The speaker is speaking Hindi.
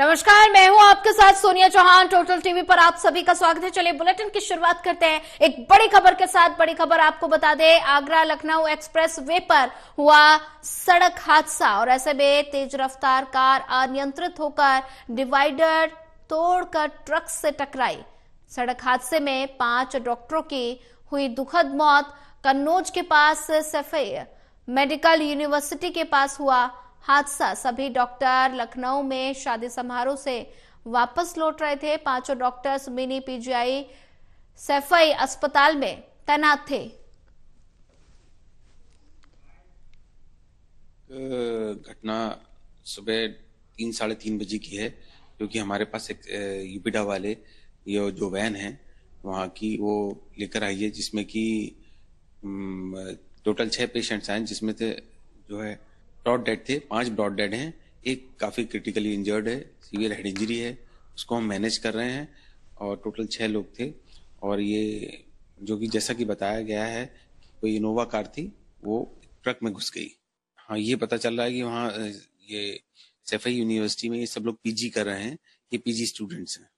नमस्कार मैं हूं आपके साथ सोनिया चौहान टोटल टीवी पर आप सभी का स्वागत है चलिए बुलेटिन की शुरुआत करते हैं एक बड़ी खबर के साथ बड़ी खबर आपको बता दें आगरा लखनऊ एक्सप्रेस वे पर हुआ सड़क हादसा और ऐसे में तेज रफ्तार कार अनियंत्रित होकर डिवाइडर तोड़कर ट्रक से टकराई सड़क हादसे में पांच डॉक्टरों की हुई दुखद मौत कन्नौज के पास सफे मेडिकल यूनिवर्सिटी के पास हुआ हादसा सभी डॉक्टर लखनऊ में शादी समारोह से वापस लौट रहे थे पांचों डॉक्टर्स मिनी पीजीआई सेफई अस्पताल में तैनात थे घटना सुबह तीन साढ़े तीन बजे की है क्योंकि हमारे पास एक यूपीडा वाले ये जो वैन है वहाँ की वो लेकर आई है जिसमें कि टोटल छः पेशेंट्स आए जिसमें से जो है ब्रॉड डेड थे पांच ब्रॉड डेड हैं एक काफी क्रिटिकली इंजर्ड है सीवियर हेड इंजरी है उसको हम मैनेज कर रहे हैं और टोटल छः लोग थे और ये जो कि जैसा कि बताया गया है कोई इनोवा कार थी वो ट्रक में घुस गई हाँ ये पता चल रहा है कि वहाँ ये सेफई यूनिवर्सिटी में ये सब लोग पीजी कर रहे हैं ये पीजी स्टूडेंट्स हैं